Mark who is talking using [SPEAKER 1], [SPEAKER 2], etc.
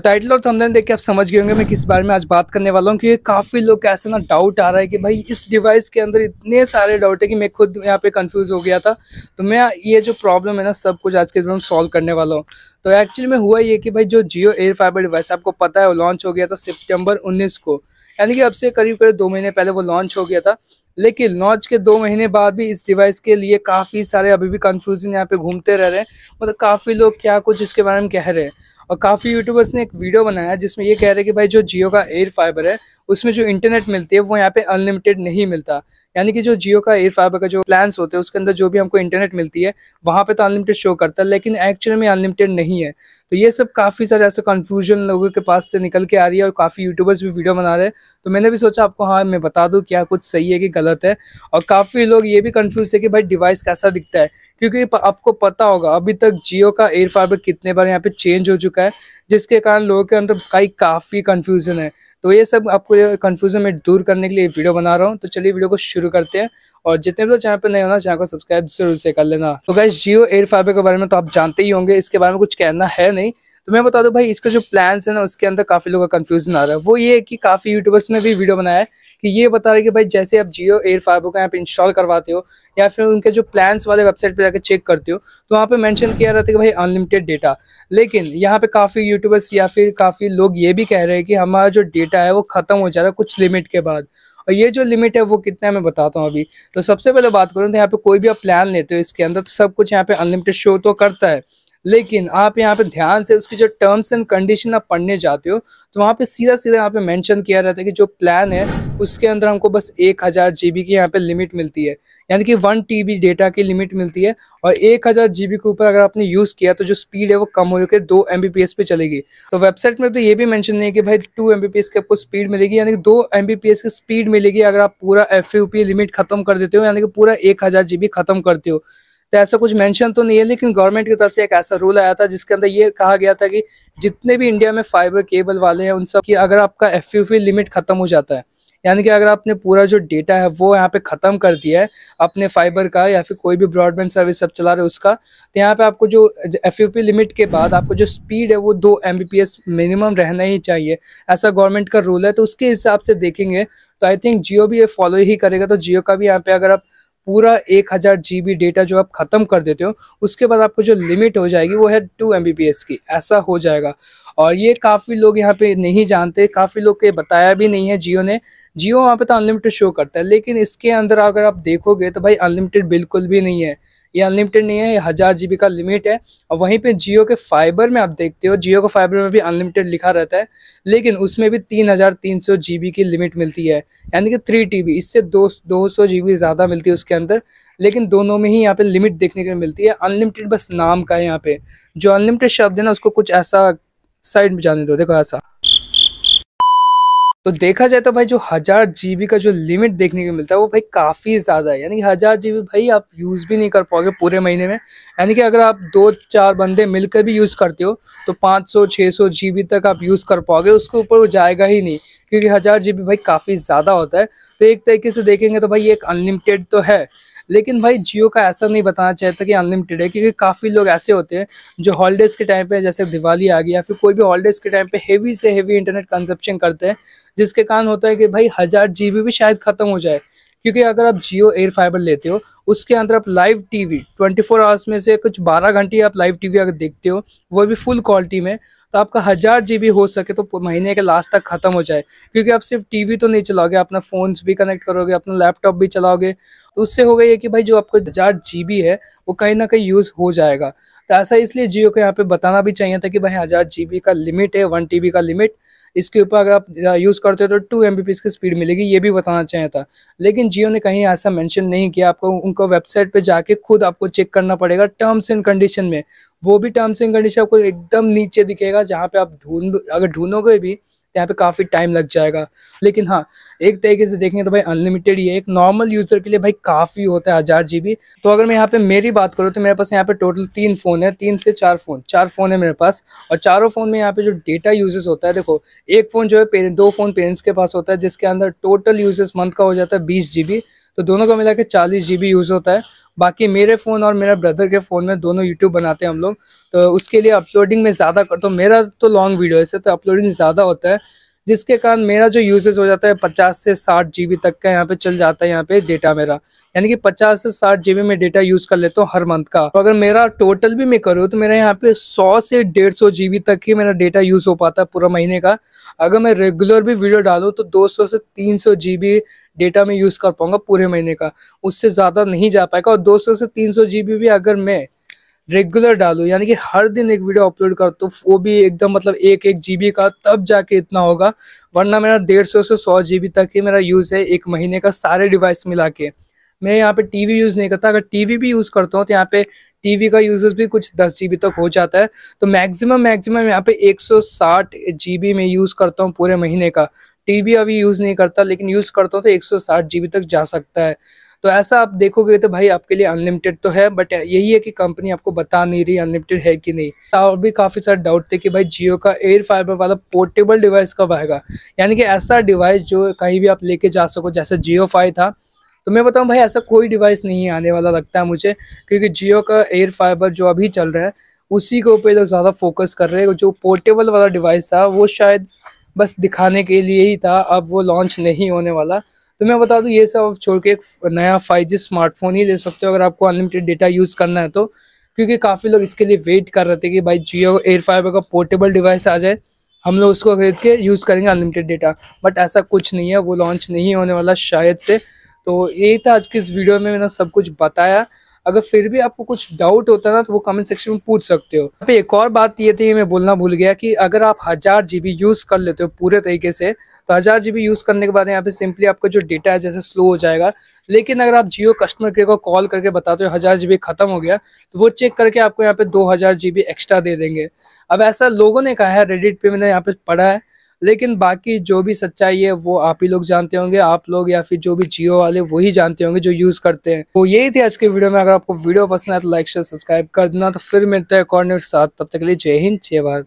[SPEAKER 1] title और thumbnail देख के आप समझ गए होंगे मैं किस बारे में आज बात करने वाला हूँ क्योंकि काफ़ी लोग ऐसा ना डाउट आ रहा है कि भाई इस डिवाइस के अंदर इतने सारे डाउट है कि मैं खुद यहाँ पे कंफ्यूज हो गया था तो मैं ये जो प्रॉब्लम है ना सब कुछ आज के दिन सॉल्व करने वाला हूँ तो एक्चुअली में हुआ ये कि भाई जो जियो एयर फाइबर डिवाइस आपको पता है वो लॉन्च हो गया था सितंबर 19 को यानी कि अब से करीब करीब दो महीने पहले वो लॉन्च हो गया था लेकिन लॉन्च के दो महीने बाद भी इस डिवाइस के लिए काफ़ी सारे अभी भी कन्फ्यूजन यहाँ पे घूमते रह रहे हैं मतलब काफ़ी लोग क्या कुछ इसके बारे में कह रहे हैं और काफ़ी यूट्यूबर्स ने एक वीडियो बनाया जिसमें ये कह रहे हैं कि भाई जो जियो का एयर फाइबर है उसमें जो इंटरनेट मिलती है वो यहाँ पे अनलिमिटेड नहीं मिलता यानी कि जो जियो का एयर फाइबर का जो प्लान्स होते हैं उसके अंदर जो भी हमको इंटरनेट मिलती है वहाँ पे तो अनलिमिटेड शो करता है लेकिन एक्चुअल में अनलिमिटेड नहीं है तो ये सब काफ़ी सारे ऐसे कन्फ्यूजन लोगों के पास से निकल के आ रही है और काफ़ी यूट्यूबर्स भी वीडियो बना रहे हैं तो मैंने भी सोचा आपको हाँ मैं बता दूँ क्या कुछ सही है कि गलत है और काफ़ी लोग ये भी कन्फ्यूज थे कि भाई डिवाइस कैसा दिखता है क्योंकि आपको पता होगा अभी तक जियो का एयर फाइबर कितने बार यहाँ पे चेंज हो चुका है है जिसके कारण लोगों के अंदर कई काफ़ी कंफ्यूजन है तो ये सब आपको कन्फ्यूजन में दूर करने के लिए वीडियो बना रहा हूँ तो चलिए वीडियो को शुरू करते हैं और जितने भी चैनल पर नए होना चैनल को सब्सक्राइब जरूर से कर लेना तो गैस जियो एयर फाइबर के बारे में तो आप जानते ही होंगे इसके बारे में कुछ कहना है नहीं तो मैं बता दूं भाई इसका जो प्लान है ना उसके अंदर काफी लोगों का कंफ्यूजन आ रहा है वो ये है कि काफी यूट्यूबर्स ने भी वीडियो बनाया है कि ये बता रहे कि भाई जैसे आप जियो एयर फाइबर का यहाँ इंस्टॉल करवाते हो या फिर उनके जो प्लान्स वाले वेबसाइट पे जाकर चेक करते हो तो वहाँ पे मैंशन किया जाता है कि भाई अनलिमिटेड डेटा लेकिन यहाँ पे काफी यूट्यूबर्स या फिर काफी लोग ये भी कह रहे हैं कि हमारा जो डेटा मिलता है वो ख़त्म हो जा रहा है कुछ लिमिट के बाद और ये जो लिमिट है वो कितना है मैं बताता हूँ अभी तो सबसे पहले बात करूँ तो यहाँ पे कोई भी आप प्लान लेते हो इसके अंदर तो सब कुछ यहाँ पे अनलिमिटेड शो तो करता है लेकिन आप यहाँ पे ध्यान से उसकी जो टर्म्स एंड कंडीशन आप पढ़ने जाते हो तो वहाँ पे सीधा सीधा यहाँ पे मेंशन किया रहता है कि जो प्लान है उसके अंदर हमको बस एक हज़ार जी की यहाँ पे लिमिट मिलती है यानी कि वन टी डेटा की लिमिट मिलती है और एक हज़ार जी के ऊपर अगर आपने यूज़ किया तो जो स्पीड है वो कम होकर दो एम पे चलेगी तो वेबसाइट में तो ये भी मैंशन नहीं है कि भाई टू एम की आपको स्पीड मिलेगी यानी कि दो एम की स्पीड मिलेगी अगर आप पूरा एफ लिमिट खत्म कर देते हो यानी कि पूरा एक हज़ार खत्म करते हो तो ऐसा कुछ मेंशन तो नहीं है लेकिन गवर्नमेंट की तरफ से एक ऐसा रूल आया था जिसके अंदर ये कहा गया था कि जितने भी इंडिया में फाइबर केबल वाले हैं उन सब की अगर आपका एफ यू लिमिट खत्म हो जाता है यानी कि अगर आपने पूरा जो डेटा है वो यहाँ पे ख़त्म कर दिया है अपने फाइबर का या फिर कोई भी ब्रॉडबैंड सर्विस सब चला रहे उसका तो यहाँ पे आपको जो एफ लिमिट के बाद आपको जो स्पीड है वो दो एम मिनिमम रहना ही चाहिए ऐसा गवर्नमेंट का रूल है तो उसके हिसाब से देखेंगे तो आई थिंक जियो भी ये फॉलो ही करेगा तो जियो का भी यहाँ पे अगर आप पूरा एक हज़ार जी बी डेटा जो आप ख़त्म कर देते हो उसके बाद आपको जो लिमिट हो जाएगी वो है two M B P S की ऐसा हो जाएगा और ये काफ़ी लोग यहाँ पे नहीं जानते काफ़ी लोग के बताया भी नहीं है जियो ने जियो वहाँ पे तो अनलिमिटेड शो करता है लेकिन इसके अंदर अगर आप देखोगे तो भाई अनलिमिटेड बिल्कुल भी नहीं है ये अनलिमिटेड नहीं है ये हज़ार जी का लिमिट है और वहीं पे जियो के फाइबर में आप देखते हो जियो के फाइबर में भी अनलिमिटेड लिखा रहता है लेकिन उसमें भी तीन हज़ार तीन सौ जी की लिमिट मिलती है यानी कि थ्री टी बी इससे दो दो सौ जी बी ज़्यादा मिलती है उसके अंदर लेकिन दोनों में ही यहाँ पे लिमिट देखने को मिलती है अनलिमिटेड बस नाम का है यहाँ पे जो अनलिमिटेड शब्द है ना उसको कुछ ऐसा साइड में जाने दो देखो ऐसा तो देखा जाए तो भाई जो हज़ार जी का जो लिमिट देखने को मिलता है वो भाई काफ़ी ज़्यादा है यानी कि हज़ार जी भाई आप यूज़ भी नहीं कर पाओगे पूरे महीने में यानी कि अगर आप दो चार बंदे मिलकर भी यूज़ करते हो तो 500 600 जीबी तक आप यूज़ कर पाओगे उसके ऊपर वो जाएगा ही नहीं क्योंकि हज़ार जी भाई काफ़ी ज़्यादा होता है तो एक तरीके से देखेंगे तो भाई एक अनलिमिटेड तो है लेकिन भाई जियो का ऐसा नहीं बताना चाहता कि अनलिमिटेड है क्योंकि काफ़ी लोग ऐसे होते हैं जो हॉलीडेज़ के टाइम पे जैसे दिवाली आ गई या फिर कोई भी हॉलीडेज़ के टाइम पे हेवी से हेवी इंटरनेट कंजप्शन करते हैं जिसके कारण होता है कि भाई हज़ार जी भी शायद ख़त्म हो जाए क्योंकि अगर आप जियो एयर फाइबर लेते हो उसके अंदर आप लाइव टीवी 24 फोर आवर्स में से कुछ 12 घंटे आप लाइव टीवी अगर देखते हो वो भी फुल क्वालिटी में तो आपका हज़ार जी हो सके तो महीने के लास्ट तक ख़त्म हो जाए क्योंकि आप सिर्फ टीवी तो नहीं चलाओगे अपना फ़ोन भी कनेक्ट करोगे अपना लैपटॉप भी चलाओगे तो उससे होगा ये कि भाई जो आपको हज़ार जी है वो कहीं ना कहीं यूज़ हो जाएगा तो ऐसा इसलिए जियो को यहाँ पे बताना भी चाहिए था कि भाई हज़ार जी का लिमिट है वन टी का लिमिट इसके ऊपर अगर आप यूज़ करते हो तो टू एम की स्पीड मिलेगी ये भी बताना चाहिए था लेकिन जियो ने कहीं ऐसा मैंशन नहीं किया आपको उनका वेबसाइट पर जाके खुद आपको चेक करना पड़ेगा टर्म्स एंड कंडीशन में वो भी टर्म्स एंड कंडीशन आपको एकदम नीचे दिखेगा जहाँ पे आप ढूंढ अगर ढूंढोगे भी यहाँ पे काफ़ी टाइम लग जाएगा लेकिन हाँ एक तरीके से देखेंगे तो भाई अनलिमिटेड ही है एक नॉर्मल यूज़र के लिए भाई काफ़ी होता है हज़ार जी तो अगर मैं यहाँ पे मेरी बात करूँ तो मेरे पास यहाँ पे टोटल तीन फ़ोन है तीन से चार फ़ोन चार फ़ोन है मेरे पास और चारों फ़ोन में यहाँ पे जो डेटा यूजेस होता है देखो एक फ़ोन जो है दो फ़ोन पेरेंट्स के पास होता है जिसके अंदर टोटल यूजेस मंथ का हो जाता है बीस जी तो दोनों को मिला के चालीस जी यूज़ होता है बाकी मेरे फ़ोन और मेरा ब्रदर के फ़ोन में दोनों यूट्यूब बनाते हैं हम लोग तो उसके लिए अपलोडिंग में ज़्यादा करता तो हूँ मेरा तो लॉन्ग वीडियो है तो अपलोडिंग ज़्यादा होता है जिसके कारण मेरा जो यूजेज हो जाता है पचास से साठ जी तक का यहाँ पे चल जाता है यहाँ पे डेटा मेरा यानी कि पचास से साठ जीबी में डेटा यूज कर लेता हूँ हर मंथ का तो अगर मेरा टोटल भी मैं करूँ तो मेरा यहाँ पे सौ से डेढ़ सौ जीबी तक ही मेरा डेटा यूज हो पाता है पूरा महीने का अगर मैं रेगुलर भी वीडियो डालू तो दो सौ से तीन सौ जीबी डेटा में यूज कर पाऊंगा पूरे महीने का उससे ज्यादा नहीं जा पाएगा और दो सौ से तीन सौ भी अगर मैं रेगुलर डालू यानी कि हर दिन एक वीडियो अपलोड कर तो वो भी एकदम मतलब एक एक जीबी का तब जाके इतना होगा वरना मेरा डेढ़ सौ से सौ जीबी तक ही मेरा यूज़ है एक महीने का सारे डिवाइस मिला के मैं यहाँ पे टीवी यूज़ नहीं करता अगर टीवी भी यूज़ करता हूँ तो यहाँ पे टीवी का यूजर्स भी कुछ दस जी तक हो जाता है तो मैक्सिमम मैक्सिमम यहाँ पे जी बी में यूज़ करता हूँ पूरे महीने का टीवी अभी यूज़ नहीं करता लेकिन यूज़ करता हूँ तो 160 जीबी तक जा सकता है तो ऐसा आप देखोगे तो भाई आपके लिए अनलिमिटेड तो है बट यही है कि कंपनी आपको बता नहीं रही अनलिमिटेड है कि नहीं और भी काफ़ी सारे डाउट थे कि भाई जियो का एयर फाइबर वाला पोर्टेबल डिवाइस कब आएगा यानी कि ऐसा डिवाइस जो कहीं भी आप लेके जा सको जैसे जियो फाइव था तो मैं बताऊँ भाई ऐसा कोई डिवाइस नहीं आने वाला लगता है मुझे क्योंकि जियो का एयर फाइबर जो अभी चल रहा है उसी के ऊपर लोग ज़्यादा फोकस कर रहे हैं जो पोर्टेबल वाला डिवाइस था वो शायद बस दिखाने के लिए ही था अब वो लॉन्च नहीं होने वाला तो मैं बता दूँ ये सब आप छोड़ के एक नया फाइव जी स्मार्टफोन ही ले सकते हो अगर आपको अनलिमिटेड डेटा यूज़ करना है तो क्योंकि काफ़ी लोग इसके लिए वेट कर रहे थे कि भाई जियो एयर फाइबर का पोर्टेबल डिवाइस आ जाए हम लोग उसको खरीद के यूज़ करेंगे अनलिमिटेड डेटा बट ऐसा कुछ नहीं है वो लॉन्च नहीं होने वाला शायद से तो यही था आज के इस वीडियो में मैंने सब कुछ बताया अगर फिर भी आपको कुछ डाउट होता है ना तो वो कमेंट सेक्शन में पूछ सकते हो अभी पे एक और बात ये थी मैं बोलना भूल गया कि अगर आप हज़ार जीबी यूज़ कर लेते हो पूरे तरीके से तो हज़ार जीबी यूज़ करने के बाद यहाँ पे सिंपली आपका जो डेटा है जैसे स्लो हो जाएगा लेकिन अगर आप जियो कस्टमर केयर को कॉल करके बताते हो हज़ार जीबी ख़त्म हो गया तो वो चेक करके आपको यहाँ पे दो हज़ार जीबी एक्स्ट्रा दे देंगे अब ऐसा लोगों ने कहा है रेडिट पे मैंने यहाँ पे पढ़ा है लेकिन बाकी जो भी सच्चाई है वो आप ही लोग जानते होंगे आप लोग या फिर जो भी जियो वाले वही जानते होंगे जो यूज करते हैं तो यही थी आज के वीडियो में अगर आपको वीडियो पसंद आए तो लाइक शेयर सब्सक्राइब कर देना तो फिर मिलते हैं कॉर्नर साथ तब तक के लिए जय हिंद जय भारत